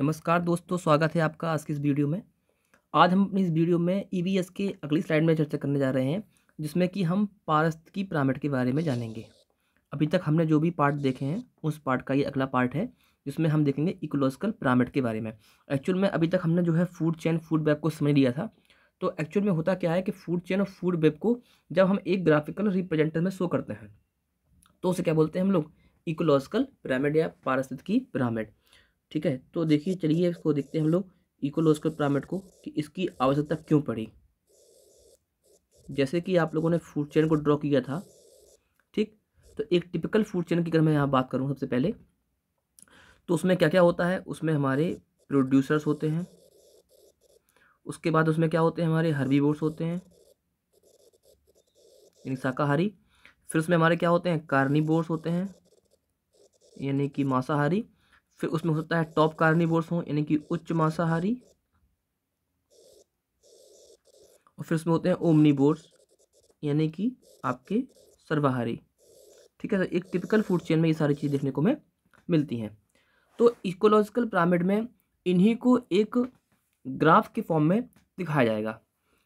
नमस्कार दोस्तों स्वागत है आपका आज की इस वीडियो में आज हम अपनी इस वीडियो में ई e के अगली स्लाइड में चर्चा करने जा रहे हैं जिसमें कि हम पारस्त की पिरामिड के बारे में जानेंगे अभी तक हमने जो भी पार्ट देखे हैं उस पार्ट का ये अगला पार्ट है जिसमें हम देखेंगे इकोलॉजिकल पिरामिड के बारे में एक्चुअल में अभी तक हमने जो है फूड चैन फूड वेब को समझ लिया था तो एक्चुअल में होता क्या है कि फूड चैन और फूड वेब को जब हम एक ग्राफिकल रिप्रेजेंटर में शो करते हैं तो उसे क्या बोलते हैं हम लोग इकोलॉजिकल पिरामिड या पारस्थित की पिरामिड ठीक है तो देखिए चलिए इसको देखते हैं हम लोग इकोलॉजिकल पैरामीटर को कि इसकी आवश्यकता क्यों पड़ी जैसे कि आप लोगों ने फूड चेन को ड्रॉ किया था ठीक तो एक टिपिकल फूड चेन की अगर मैं यहाँ बात करूँ सबसे पहले तो उसमें क्या क्या होता है उसमें हमारे प्रोड्यूसर्स होते हैं उसके बाद उसमें क्या होते हैं हमारे हर्बीवोर्स होते हैं यानी शाकाहारी फिर उसमें हमारे क्या होते हैं कार्नी होते हैं यानी कि मांसाहारी फिर उसमें हो सकता है टॉप कार्निवोर्स हों यानी कि उच्च मांसाहारी और फिर उसमें होते हैं ओमनीबोर्स यानी कि आपके सर्वाहारी ठीक है सर तो एक टिपिकल फूड चेन में ये सारी चीज़ देखने को हमें मिलती हैं तो इकोलॉजिकल पिरामिड में इन्हीं को एक ग्राफ के फॉर्म में दिखाया जाएगा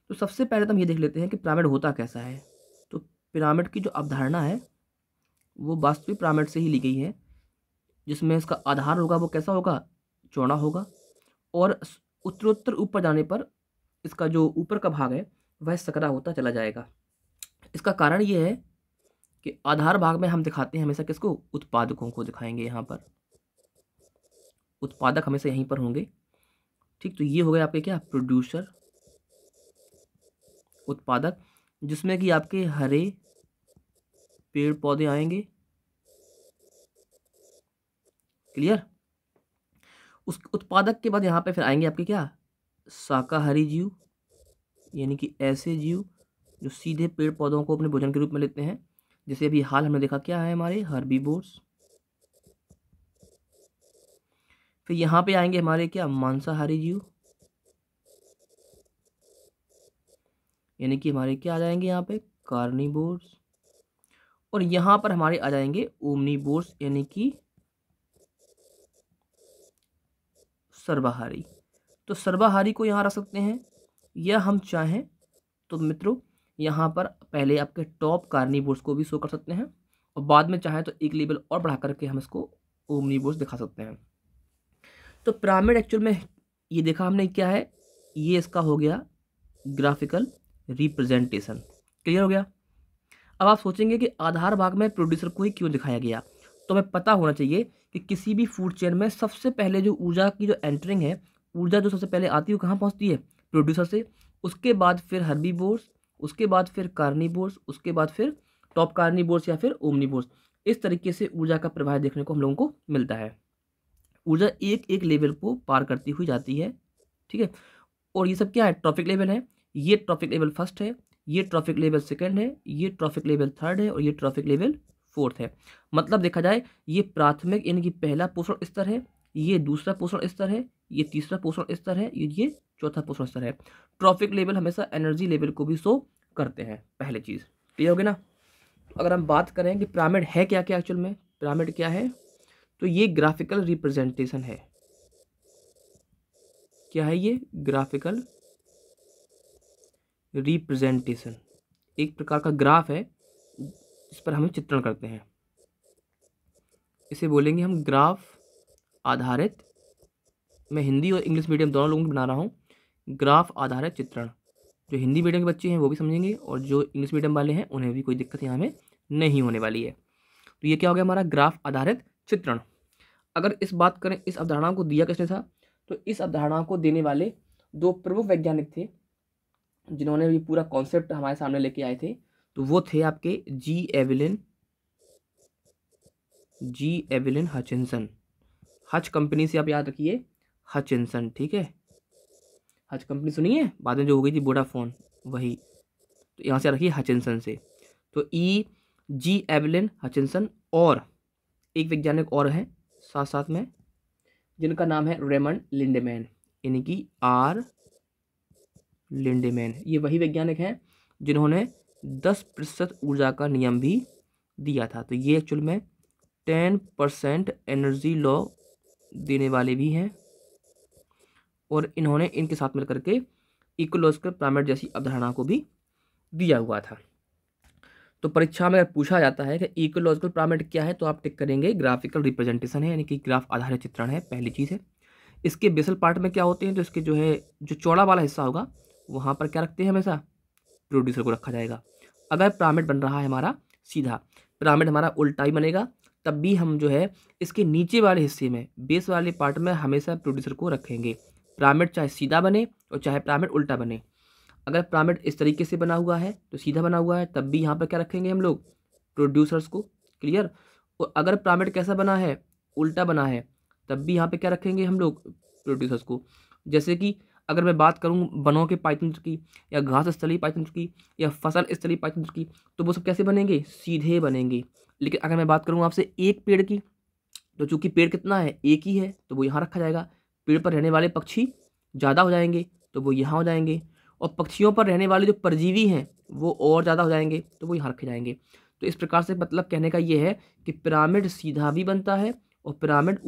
तो सबसे पहले तो हम ये देख लेते हैं कि पिरामिड होता कैसा है तो पिरामिड की जो अवधारणा है वो वास्तविक पिरामिड से ही ली गई है जिसमें इसका आधार होगा वो कैसा होगा चौड़ा होगा और उत्तरोत्तर ऊपर जाने पर इसका जो ऊपर का भाग है वह सकरा होता चला जाएगा इसका कारण ये है कि आधार भाग में हम दिखाते हैं हमेशा किसको उत्पादकों को दिखाएंगे यहाँ पर उत्पादक हमेशा यहीं पर होंगे ठीक तो ये हो गए आपके क्या प्रोड्यूसर उत्पादक जिसमें कि आपके हरे पेड़ पौधे आएंगे क्लियर उस उत्पादक के बाद यहाँ पे फिर आएंगे आपके क्या शाकाहारी जीव यानी कि ऐसे जीव जो सीधे पेड़ पौधों को अपने भोजन के रूप में लेते हैं जैसे अभी हाल हमने देखा क्या है हमारे हर्बीबोर्स फिर यहाँ पे आएंगे हमारे क्या मांसाहारी जीव यानी कि हमारे क्या आ जाएंगे यहाँ पे कार्निबोर्स और यहाँ पर हमारे आ जाएंगे ओमनी यानी कि सर्वाहारी तो सर्वाहारी को यहाँ रख सकते हैं या हम चाहें तो मित्रों यहाँ पर पहले आपके टॉप कार्निवोर्स को भी शो कर सकते हैं और बाद में चाहें तो एक लेवल और बढ़ा करके हम इसको ओमनीवोर्स दिखा सकते हैं तो पिरामिड एक्चुअल में ये देखा हमने क्या है ये इसका हो गया ग्राफिकल रिप्रेजेंटेशन क्लियर हो गया अब आप सोचेंगे कि आधार भाग में प्रोड्यूसर को ही क्यों दिखाया गया तो हमें पता होना चाहिए कि किसी भी फूड चेन में सबसे पहले जो ऊर्जा की जो एंटरिंग है ऊर्जा जो सबसे पहले आती है वो कहाँ पहुँचती है प्रोड्यूसर से उसके बाद फिर हर्बी बोर्स उसके बाद फिर कार्नी बोर्स उसके बाद फिर टॉप कार्नी बोर्स या फिर ओमनी बोर्स इस तरीके से ऊर्जा का प्रवाह देखने को हम लोगों को मिलता है ऊर्जा एक एक लेवल को पार करती हुई जाती है ठीक है और ये सब क्या है ट्रॉफिक लेवल है ये ट्रॉफिक लेवल फर्स्ट है ये ट्रॉफिक लेवल सेकेंड है ये ट्रॉफिक लेवल थर्ड है और ये ट्रॉफिक लेवल फोर्थ है मतलब देखा जाए ये प्राथमिक यानी कि पहला पोषण स्तर है ये दूसरा पोषण स्तर है ये तीसरा पोषण स्तर है ये चौथा पोषण स्तर है ट्रॉफिक लेवल हमेशा एनर्जी लेवल को भी शो करते हैं पहली चीज़ क्लियर होगी ना अगर हम बात करें कि पिरामिड है क्या क्या एक्चुअल में पिरामिड क्या है तो ये ग्राफिकल रिप्रेजेंटेशन है क्या है ये ग्राफिकल रिप्रेजेंटेशन एक प्रकार का ग्राफ है इस पर हम चित्रण करते हैं इसे बोलेंगे हम ग्राफ आधारित मैं हिंदी और इंग्लिश मीडियम दोनों लोगों को बना रहा हूँ ग्राफ आधारित चित्रण जो हिंदी मीडियम के बच्चे हैं वो भी समझेंगे और जो इंग्लिश मीडियम वाले हैं उन्हें भी कोई दिक्कत यहाँ में नहीं होने वाली है तो ये क्या हो गया हमारा ग्राफ आधारित चित्रण अगर इस बात करें इस अवधारणा को दिया किसने था तो इस अवधारणा को देने वाले दो प्रमुख वैज्ञानिक थे जिन्होंने भी पूरा कॉन्सेप्ट हमारे सामने लेके आए थे तो वो थे आपके G Evelyn G Evelyn Hutchinson Hutch company से आप याद रखिए हचिनसन ठीक है हच कंपनी सुनिए बाद में जो हो गई थी बोडाफोन वही तो यहाँ से रखिए हचिनसन से तो ई जी एवलिन हचिनसन और एक वैज्ञानिक और हैं साथ साथ में जिनका नाम है रेमंड लिंडेमैन यानी कि आर लिंडेमैन ये वही वैज्ञानिक हैं जिन्होंने दस प्रतिशत ऊर्जा का नियम भी दिया था तो ये एक्चुअल में टेन परसेंट एनर्जी लॉ देने वाले भी हैं और इन्होंने इनके साथ मिलकर के इकोलॉजिकल प्लामेट जैसी अवधारणा को भी दिया हुआ था तो परीक्षा में अगर पूछा जाता है कि इकोलॉजिकल प्लामेट क्या है तो आप टिक करेंगे ग्राफिकल रिप्रेजेंटेशन है यानी कि ग्राफ आधारित चित्रण है पहली चीज़ है इसके बेसल पार्ट में क्या होते हैं तो इसके जो है जो चौड़ा वाला हिस्सा होगा वहाँ पर क्या रखते हैं हमेशा प्रोड्यूसर को रखा जाएगा अगर पिरामिड बन रहा है हमारा सीधा पिरामिड हमारा उल्टा ही बनेगा तब भी हम जो है इसके नीचे वाले हिस्से में बेस वाले पार्ट में हमेशा प्रोड्यूसर को रखेंगे पिरामिड चाहे सीधा बने और चाहे पिरामिड उल्टा बने अगर पिरामिड इस तरीके से बना हुआ है तो सीधा बना हुआ है तब भी यहाँ पर क्या रखेंगे हम लोग प्रोड्यूसर्स को क्लियर और अगर पिरामिड कैसा बना है उल्टा बना है तब भी यहाँ पर क्या रखेंगे हम लोग प्रोड्यूसर्स को जैसे कि अगर मैं बात करूँ बनों के पाइथन की या घास स्थली पायतंत्र की या फसल स्थली पायतंत्र की तो वो सब कैसे बनेंगे सीधे बनेंगे लेकिन अगर मैं बात करूँ आपसे एक पेड़ की तो चूँकि पेड़ कितना है एक ही है तो वो यहाँ रखा जाएगा पेड़ पर रहने वाले पक्षी ज़्यादा हो जाएंगे तो वो यहाँ हो जाएंगे और पक्षियों पर रहने वाले जो परजीवी हैं वो और ज़्यादा हो जाएंगे तो वो यहाँ रखे जाएंगे तो इस प्रकार से मतलब कहने का ये है कि पिरामिड सीधा भी बनता है और पिरामिड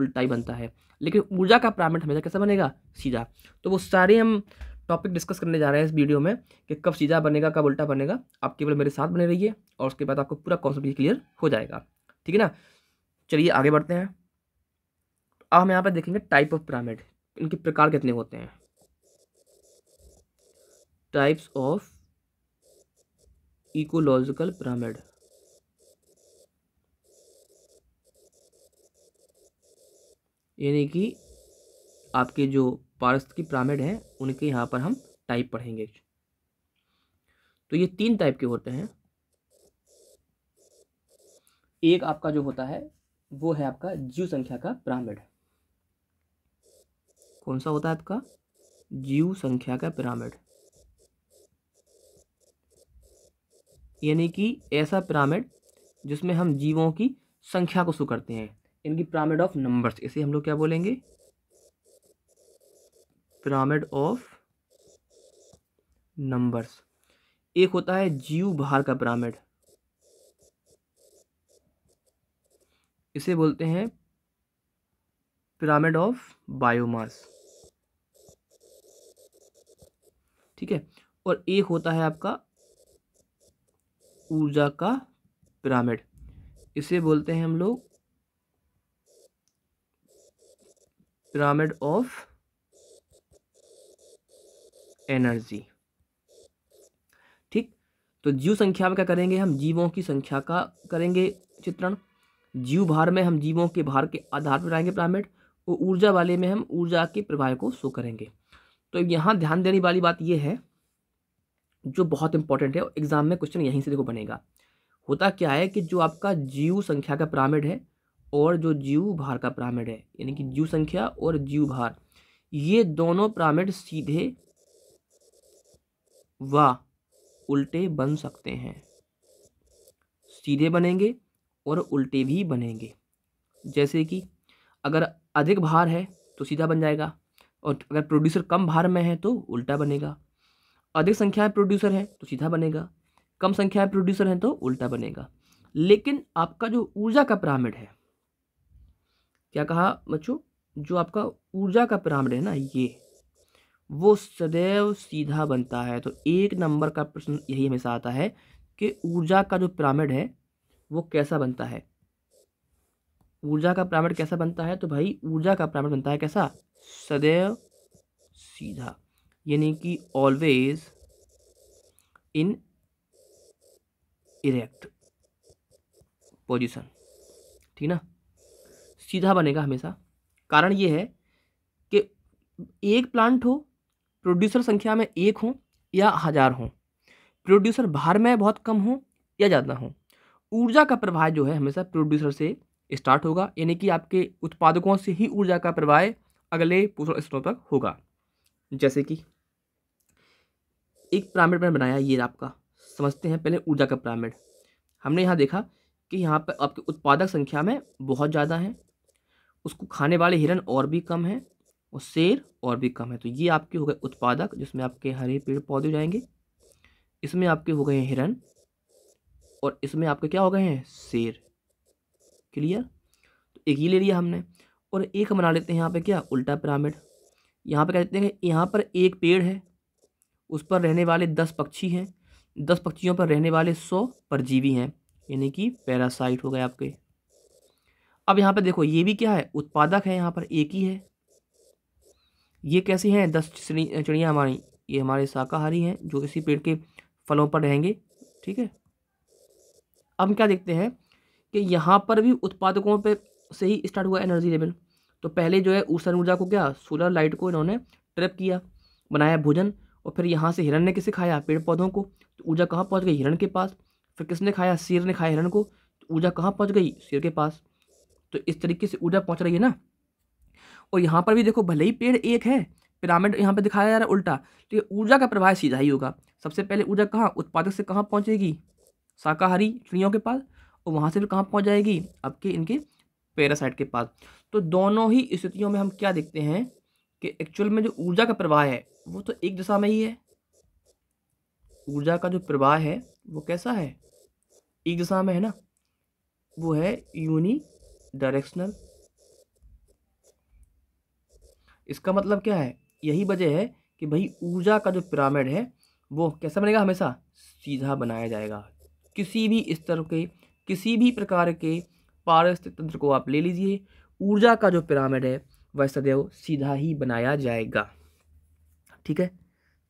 उल्टा ही बनता है लेकिन ऊर्जा का पैरामीटर हमेशा कैसा बनेगा सीधा तो वो सारे हम टॉपिक डिस्कस करने जा रहे हैं इस वीडियो में कि कब सीधा बनेगा कब उल्टा बनेगा आप केवल मेरे साथ बने रहिए और उसके बाद आपको पूरा कॉन्सेप्ट क्लियर हो जाएगा ठीक है ना चलिए आगे बढ़ते हैं अब हम यहाँ पर देखेंगे टाइप ऑफ पिरामिड इनके प्रकार कितने होते हैं टाइप्स ऑफ इकोलॉजिकल पिरामिड यानी कि आपके जो पारस्त की प्रामिड है उनके यहाँ पर हम टाइप पढ़ेंगे तो ये तीन टाइप के होते हैं एक आपका जो होता है वो है आपका जीव संख्या का पिरामिड कौन सा होता है आपका जीव संख्या का पिरामिड यानी कि ऐसा पिरामिड जिसमें हम जीवों की संख्या को शो करते हैं इनकी पिरामिड ऑफ नंबर्स इसे हम लोग क्या बोलेंगे पिरामिड ऑफ नंबर्स एक होता है जीव भार का पिरामिड इसे बोलते हैं पिरामिड ऑफ बायोमास ठीक है और एक होता है आपका ऊर्जा का पिरामिड इसे बोलते हैं हम लोग पिरामिड ऑफ एनर्जी ठीक तो जीव संख्या में क्या करेंगे हम जीवों की संख्या का करेंगे चित्रण जीव भार में हम जीवों के भार के आधार पर आएंगे पिरामिड और ऊर्जा वाले में हम ऊर्जा के प्रभाव को शो करेंगे तो यहाँ ध्यान देने वाली बात यह है जो बहुत इंपॉर्टेंट है एग्जाम में क्वेश्चन यहीं से देखो बनेगा होता क्या है कि जो आपका जीव संख्या का पिरामिड है और जो जीव भार का पिरामिड है यानी कि जीव संख्या और जीव भार ये दोनों पिरामिड सीधे व उल्टे बन सकते हैं सीधे बनेंगे और उल्टे भी बनेंगे जैसे कि अगर अधिक भार है तो सीधा बन जाएगा और अगर प्रोड्यूसर कम भार में है तो उल्टा बनेगा अधिक संख्या में प्रोड्यूसर है तो सीधा बनेगा कम संख्या में प्रोड्यूसर है तो उल्टा बनेगा लेकिन आपका जो ऊर्जा का पिरामिड है क्या कहा बच्चों जो आपका ऊर्जा का पिरामिड है ना ये वो सदैव सीधा बनता है तो एक नंबर का प्रश्न यही हमेशा आता है कि ऊर्जा का जो पिरामिड है वो कैसा बनता है ऊर्जा का पिरामिड कैसा बनता है तो भाई ऊर्जा का पिरामिड बनता है कैसा सदैव सीधा यानी कि ऑलवेज इन इरेक्ट पोजिशन ठीक ना सीधा बनेगा हमेशा कारण ये है कि एक प्लांट हो प्रोड्यूसर संख्या में एक हो या हज़ार हो प्रोड्यूसर भार में बहुत कम हो या ज़्यादा हो ऊर्जा का प्रवाह जो है हमेशा प्रोड्यूसर से स्टार्ट होगा यानी कि आपके उत्पादकों से ही ऊर्जा का प्रवाह अगले पोषण स्तरों तक होगा जैसे कि एक पिरामिड मैंने बनाया ये आपका समझते हैं पहले ऊर्जा का पिरामिड हमने यहाँ देखा कि यहाँ पर आपके उत्पादक संख्या में बहुत ज़्यादा हैं उसको खाने वाले हिरण और भी कम हैं और शेर और भी कम है तो ये आपके हो गए उत्पादक जिसमें आपके हरे पेड़ पौधे जाएंगे इसमें आपके हो गए हैं हिरण और इसमें आपके क्या हो गए हैं शेर क्लियर तो एक ये ले लिया हमने और एक बना लेते हैं यहाँ पे क्या उल्टा पिरामिड यहाँ पे क्या देते हैं यहाँ पर एक पेड़ है उस पर रहने वाले दस पक्षी हैं दस पक्षियों पर रहने वाले सौ परजीवी हैं यानी कि पैरासाइट हो गए आपके अब यहाँ पर देखो ये भी क्या है उत्पादक है यहाँ पर एक ही है ये कैसी हैं दस चिड़ियाँ हमारी ये हमारे शाकाहारी हैं जो इसी पेड़ के फलों पर रहेंगे ठीक है अब हम क्या देखते हैं कि यहाँ पर भी उत्पादकों पे से ही स्टार्ट हुआ एनर्जी लेवल तो पहले जो है ऊषण ऊर्जा को क्या सोलर लाइट को इन्होंने ट्रैप किया बनाया भोजन और फिर यहाँ से हिरण ने किसे खाया पेड़ पौधों को तो ऊर्जा कहाँ पहुँच गई हिरण के पास फिर किसने खाया शेर ने खाया हिरण को तो ऊर्जा कहाँ पहुँच गई शेर के पास तो इस तरीके से ऊर्जा पहुँच रही है ना और यहाँ पर भी देखो भले ही पेड़ एक है पिरामिड यहाँ पर दिखाया जा रहा है उल्टा तो ये ऊर्जा का प्रवाह सीधा ही होगा सबसे पहले ऊर्जा कहाँ उत्पादक से कहाँ पहुँचेगी शाकाहारी चिड़ियों के पास और वहाँ से फिर कहाँ पहुँच जाएगी के इनके पैरासाइट के पास तो दोनों ही स्थितियों में हम क्या देखते हैं कि एक्चुअल में जो ऊर्जा का प्रवाह है वो तो एक दिशा में ही है ऊर्जा का जो प्रवाह है वो कैसा है एक दिशा में है ना वो है यूनी डायरेक्शनल इसका मतलब क्या है यही वजह है कि भाई ऊर्जा का जो पिरामिड है वो कैसा बनेगा हमेशा सीधा बनाया जाएगा किसी भी स्तर के किसी भी प्रकार के पारिस्थितिक तंत्र को आप ले लीजिए ऊर्जा का जो पिरामिड है वह सदैव सीधा ही बनाया जाएगा ठीक है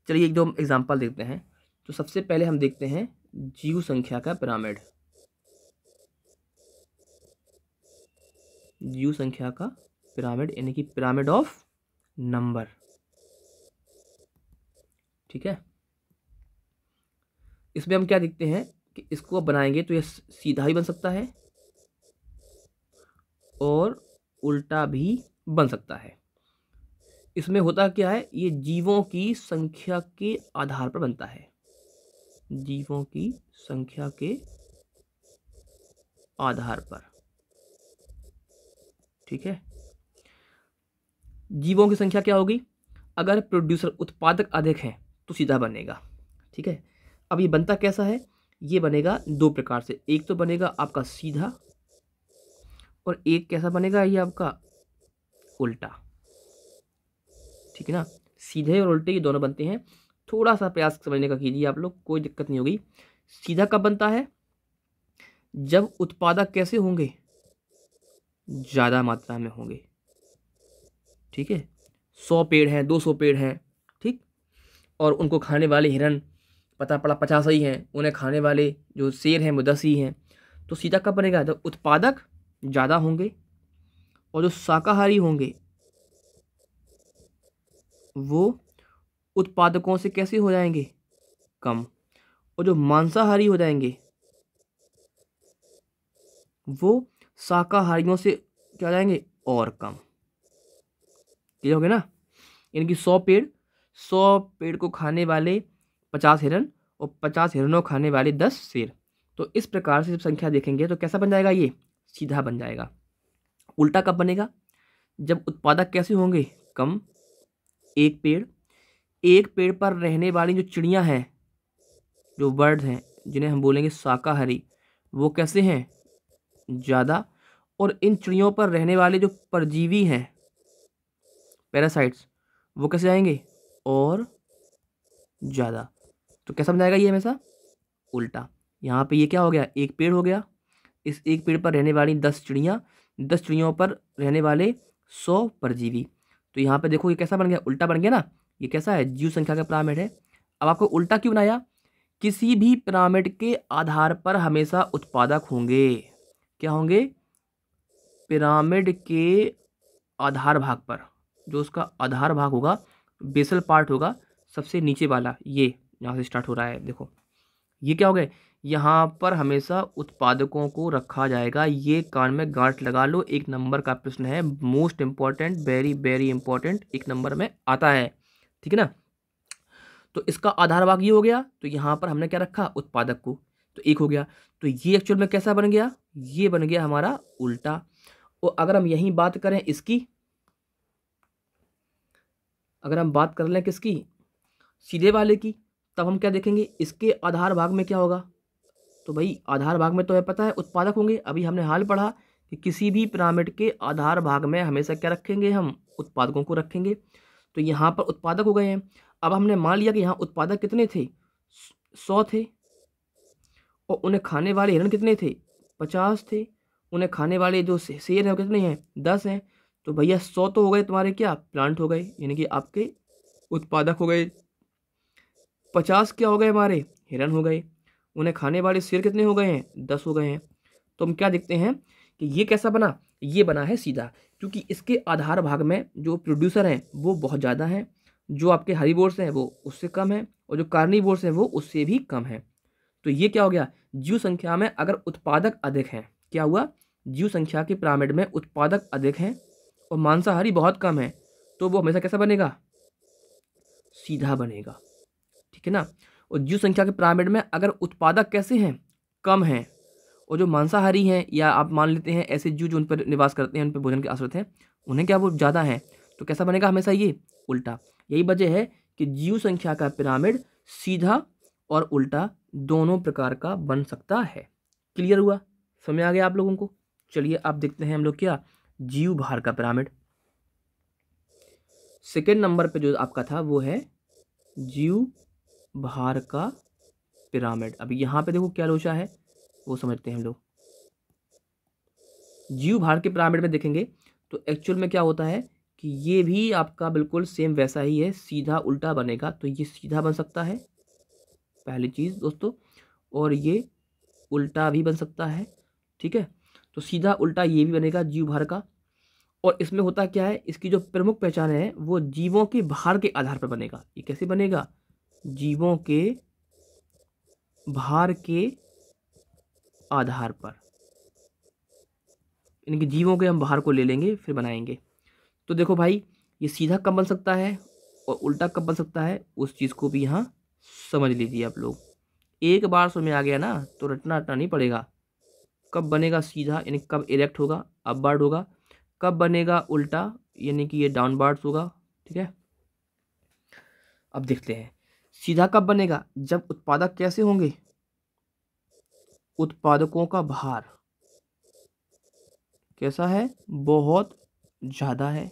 चलिए एक दो एग्जाम्पल देखते हैं तो सबसे पहले हम देखते हैं जीव संख्या का पिरामिड यू संख्या का पिरामिड यानी कि पिरामिड ऑफ नंबर ठीक है इसमें हम क्या देखते हैं कि इसको आप बनाएंगे तो यह सीधा भी बन सकता है और उल्टा भी बन सकता है इसमें होता क्या है ये जीवों की संख्या के आधार पर बनता है जीवों की संख्या के आधार पर ठीक है जीवों की संख्या क्या होगी अगर प्रोड्यूसर उत्पादक अधिक हैं तो सीधा बनेगा ठीक है अब ये बनता कैसा है ये बनेगा दो प्रकार से एक तो बनेगा आपका सीधा और एक कैसा बनेगा ये आपका उल्टा ठीक है ना सीधे और उल्टे ये दोनों बनते हैं थोड़ा सा प्रयास समझने का कीजिए आप लोग कोई दिक्कत नहीं होगी सीधा कब बनता है जब उत्पादक कैसे होंगे ज़्यादा मात्रा में होंगे ठीक है सौ पेड़ हैं दो सौ पेड़ हैं ठीक और उनको खाने वाले हिरन पता पड़ा पचास ही हैं उन्हें खाने वाले जो शेर हैं वो दस ही हैं तो सीधा कब बनेगा जब उत्पादक ज़्यादा होंगे और जो शाकाहारी होंगे वो उत्पादकों से कैसे हो जाएंगे कम और जो मांसाहारी हो जाएंगे वो शाकाहारियों से क्या जाएंगे और कम ये हो गया ना यानी कि सौ पेड़ सौ पेड़ को खाने वाले पचास हिरन और पचास हिरणों खाने वाले दस शेर तो इस प्रकार से जब संख्या देखेंगे तो कैसा बन जाएगा ये सीधा बन जाएगा उल्टा कब बनेगा जब उत्पादक कैसे होंगे कम एक पेड़ एक पेड़ पर रहने वाली जो चिड़ियाँ हैं जो बर्ड्स हैं जिन्हें हम बोलेंगे शाकाहारी वो कैसे हैं ज़्यादा और इन चिड़ियों पर रहने वाले जो परजीवी हैं पैरासाइट्स वो कैसे आएंगे और ज़्यादा तो कैसा समझाएगा ये हमेशा उल्टा यहाँ पे ये क्या हो गया एक पेड़ हो गया इस एक पेड़ पर रहने वाली दस चिड़ियाँ दस चिड़ियों पर रहने वाले सौ परजीवी तो यहाँ पे देखो ये कैसा बन गया उल्टा बन गया ना ये कैसा है जीव संख्या का पिरामिड है अब आपको उल्टा क्यों बनाया किसी भी पिरामिड के आधार पर हमेशा उत्पादक होंगे क्या होंगे पिरामिड के आधार भाग पर जो उसका आधार भाग होगा बेसल पार्ट होगा सबसे नीचे वाला ये यहाँ से स्टार्ट हो रहा है देखो ये क्या हो गया यहाँ पर हमेशा उत्पादकों को रखा जाएगा ये कान में गांठ लगा लो एक नंबर का प्रश्न है most important very very important एक नंबर में आता है ठीक है ना तो इसका आधार भाग ये हो गया तो यहाँ पर हमने क्या रखा उत्पादक को तो एक हो गया तो ये एक्चुअल में कैसा बन गया ये बन गया हमारा उल्टा और अगर हम यहीं बात करें इसकी अगर हम बात कर लें किसकी सीधे वाले की तब हम क्या देखेंगे इसके आधार भाग में क्या होगा तो भाई आधार भाग में तो है पता है उत्पादक होंगे अभी हमने हाल पढ़ा कि किसी भी पिरामिड के आधार भाग में हमेशा क्या रखेंगे हम उत्पादकों को रखेंगे तो यहाँ पर उत्पादक हो गए हैं अब हमने मान लिया कि यहाँ उत्पादक कितने थे सौ थे और उन्हें खाने वाले हिरण कितने थे पचास थे उन्हें खाने वाले जो शेर हैं कितने हैं दस हैं तो भैया सौ तो हो गए तुम्हारे क्या प्लांट हो गए यानी कि आपके उत्पादक हो गए पचास क्या हो गए हमारे हिरण हो गए उन्हें खाने वाले शेर कितने हो गए हैं दस हो गए हैं तो हम क्या देखते हैं कि ये कैसा बना ये बना है सीधा क्योंकि इसके आधार भाग में जो प्रोड्यूसर हैं वो बहुत ज़्यादा हैं जो आपके हरी बोर्ड्स हैं वो उससे कम हैं और जो कार्नी बोर्ड्स हैं वो उससे भी कम हैं तो ये क्या हो गया जीव संख्या में अगर उत्पादक अधिक हैं क्या हुआ जीव संख्या के पिरामिड में उत्पादक अधिक हैं और मांसाहारी बहुत कम है तो वो हमेशा कैसा बनेगा सीधा बनेगा ठीक है ना और जीव संख्या के पिरामिड में अगर उत्पादक कैसे हैं कम हैं और जो मांसाहारी हैं या आप मान लेते हैं ऐसे जीव जो उन पर निवास करते हैं उन पर भोजन के आश्रित हैं उन्हें क्या वो ज़्यादा हैं तो कैसा बनेगा हमेशा ये उल्टा यही वजह है कि जीव संख्या का पिरामिड सीधा और उल्टा दोनों प्रकार का बन सकता है क्लियर हुआ समय आ गया आप लोगों को चलिए आप देखते हैं हम लोग क्या जीव भार का पिरामिड सेकेंड नंबर पे जो आपका था वो है जीव भार का पिरामिड अब यहाँ पे देखो क्या लोचा है वो समझते हैं हम लोग जीव भार के पिरामिड में देखेंगे तो एक्चुअल में क्या होता है कि ये भी आपका बिल्कुल सेम वैसा ही है सीधा उल्टा बनेगा तो ये सीधा बन सकता है पहली चीज़ दोस्तों और ये उल्टा भी बन सकता है ठीक है तो सीधा उल्टा ये भी बनेगा जीव भार का और इसमें होता क्या है इसकी जो प्रमुख पहचान है वो जीवों के भार के आधार पर बनेगा ये कैसे बनेगा जीवों के भार के आधार पर यानी कि जीवों के हम भार को ले लेंगे फिर बनाएंगे तो देखो भाई ये सीधा कब बन सकता है और उल्टा कब बन सकता है उस चीज़ को भी यहाँ समझ लीजिए आप लोग एक बार सो में आ गया ना तो रटना रटना नहीं पड़ेगा कब बनेगा सीधा यानी कब इरेक्ट होगा बार्ड होगा कब बनेगा उल्टा यानी कि ये बार्ड्स होगा ठीक है अब देखते हैं सीधा कब बनेगा जब उत्पादक कैसे होंगे उत्पादकों का भार कैसा है बहुत ज़्यादा है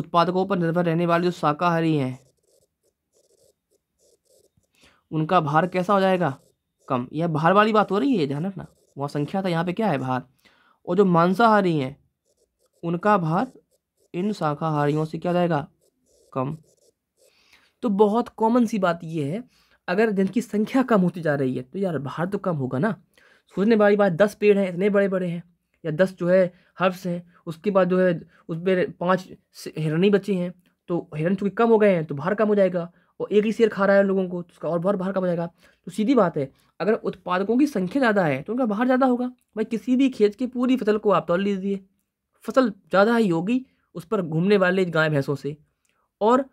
उत्पादकों पर निर्भर रहने वाले जो शाकाहारी हैं उनका भार कैसा हो जाएगा कम यह भार वाली बात हो रही है ध्यान रखना वहाँ संख्या था यहाँ पे क्या है भार और जो मांसाहारी हैं उनका भार इन शाकाहारियों से क्या जाएगा कम तो बहुत कॉमन सी बात यह है अगर जिनकी संख्या कम होती जा रही है तो यार भार तो कम होगा ना सोचने वाली बात दस पेड़ हैं इतने बड़े बड़े हैं या दस जो है हर्ब्स हैं उसके बाद जो है उस पर पाँच हिरनी बची हैं तो हिरन चूँकि कम हो गए हैं तो भार कम हो जाएगा और एक ही शेयर खा रहा है लोगों को तो उसका और बहुत भार कम हो जाएगा तो सीधी बात है अगर उत्पादकों की संख्या ज़्यादा है तो उनका भार ज़्यादा होगा भाई किसी भी खेत की पूरी फसल को आप तोड़ लीजिए फसल ज़्यादा ही होगी उस पर घूमने वाले गाय भैंसों से और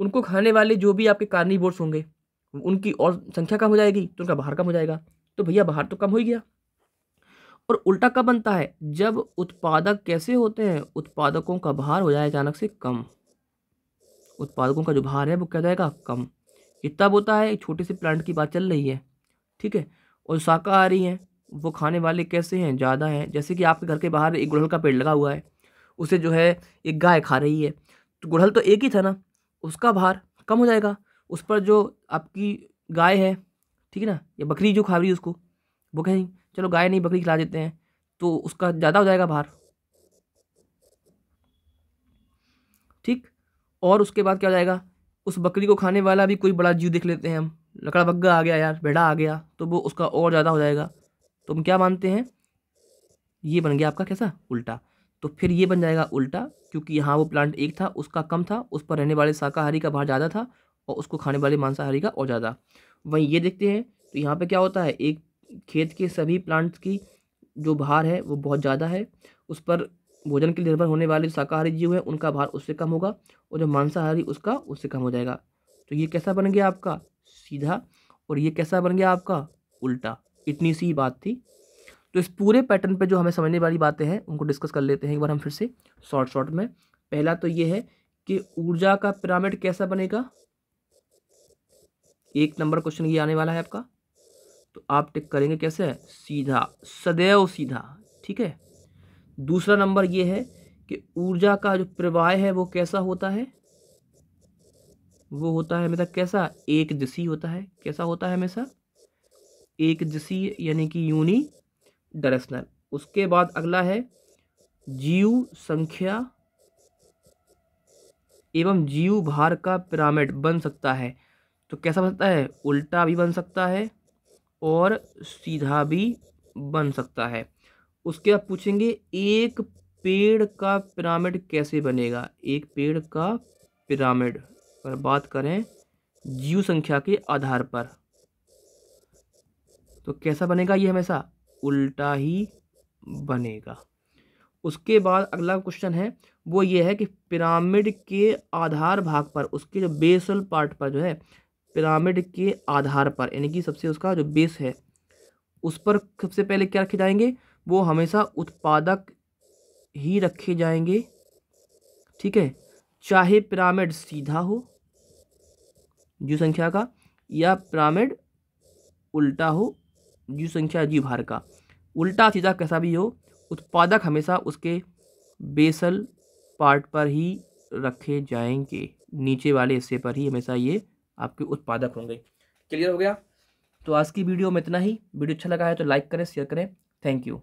उनको खाने वाले जो भी आपके बोर्ड्स होंगे उनकी और संख्या कम हो जाएगी तो उनका भार कम हो जाएगा तो भैया बाहर तो कम हो ही गया और उल्टा कब बनता है जब उत्पादक कैसे होते हैं उत्पादकों का भार हो जाए अचानक से कम उत्पादकों का जो भार है वो क्या जाएगा कम ये तब होता है एक छोटे से प्लांट की बात चल रही है ठीक है और शाकाहारी हैं वो खाने वाले कैसे हैं ज़्यादा हैं जैसे कि आपके घर के बाहर एक गुड़हल का पेड़ लगा हुआ है उसे जो है एक गाय खा रही है तो गुड़हल तो एक ही था ना उसका भार कम हो जाएगा उस पर जो आपकी गाय है ठीक है ना या बकरी जो खा रही है उसको वो कहें चलो गाय नहीं बकरी खिला देते हैं तो उसका ज़्यादा हो जाएगा भार ठीक और उसके बाद क्या हो जाएगा उस बकरी को खाने वाला भी कोई बड़ा जीव देख लेते हैं हम लकड़ा बग्गा आ गया यार भेड़ा आ गया तो वो उसका और ज़्यादा हो जाएगा तो हम क्या मानते हैं ये बन गया आपका कैसा उल्टा तो फिर ये बन जाएगा उल्टा क्योंकि यहाँ वो प्लांट एक था उसका कम था उस पर रहने वाले शाकाहारी का भार ज़्यादा था और उसको खाने वाले मांसाहारी का और ज़्यादा वहीं ये देखते हैं तो यहाँ पे क्या होता है एक खेत के सभी प्लांट्स की जो भार है वो बहुत ज़्यादा है उस पर भोजन के निर्भर होने वाले शाकाहारी जीव हैं उनका भार उससे कम होगा और जो मांसाहारी उसका उससे कम हो जाएगा तो ये कैसा बन गया आपका सीधा और ये कैसा बन गया आपका उल्टा इतनी सी बात थी तो इस पूरे पैटर्न पे जो हमें समझने वाली बातें हैं उनको डिस्कस कर लेते हैं एक बार हम फिर से शॉर्ट शॉर्ट में पहला तो ये है कि ऊर्जा का पिरामिड कैसा बनेगा एक नंबर क्वेश्चन ये आने वाला है आपका तो आप टिक करेंगे कैसे सीधा सदैव सीधा ठीक है दूसरा नंबर ये है कि ऊर्जा का जो प्रवाह है वो कैसा होता है वो होता है हमेशा कैसा एक दिशी होता है कैसा होता है हमेशा एक दिशी यानी कि यूनी डायरेक्शनल उसके बाद अगला है जीव संख्या एवं जीव भार का पिरामिड बन सकता है तो कैसा बन सकता है उल्टा भी बन सकता है और सीधा भी बन सकता है उसके बाद पूछेंगे एक पेड़ का पिरामिड कैसे बनेगा एक पेड़ का पिरामिड पर बात करें जीव संख्या के आधार पर तो कैसा बनेगा ये हमेशा उल्टा ही बनेगा उसके बाद अगला क्वेश्चन है वो ये है कि पिरामिड के आधार भाग पर उसके जो बेसल पार्ट पर जो है पिरामिड के आधार पर यानी कि सबसे उसका जो बेस है उस पर सबसे पहले क्या रखे जाएंगे वो हमेशा उत्पादक ही रखे जाएंगे ठीक है चाहे पिरामिड सीधा हो जीव संख्या का या पिरामिड उल्टा हो जीव संख्या जीव भार का उल्टा सीधा कैसा भी हो उत्पादक हमेशा उसके बेसल पार्ट पर ही रखे जाएंगे नीचे वाले हिस्से पर ही हमेशा ये आपके उत्पादक होंगे क्लियर हो गया तो आज की वीडियो में इतना ही वीडियो अच्छा लगा है तो लाइक करें शेयर करें थैंक यू